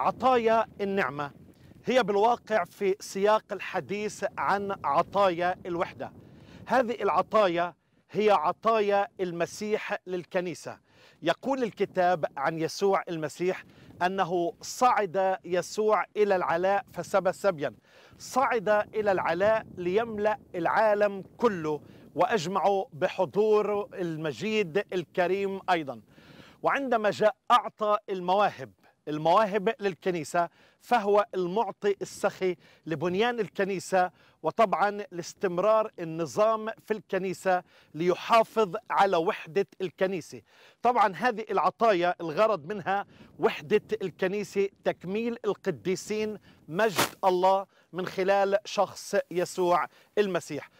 عطايا النعمه هي بالواقع في سياق الحديث عن عطايا الوحده هذه العطايا هي عطايا المسيح للكنيسه يقول الكتاب عن يسوع المسيح انه صعد يسوع الى العلاء فسبى سبيا صعد الى العلاء ليملا العالم كله وأجمع بحضور المجيد الكريم ايضا وعندما جاء اعطى المواهب المواهب للكنيسة فهو المعطي السخي لبنيان الكنيسة وطبعا لاستمرار النظام في الكنيسة ليحافظ على وحدة الكنيسة طبعا هذه العطايا الغرض منها وحدة الكنيسة تكميل القديسين مجد الله من خلال شخص يسوع المسيح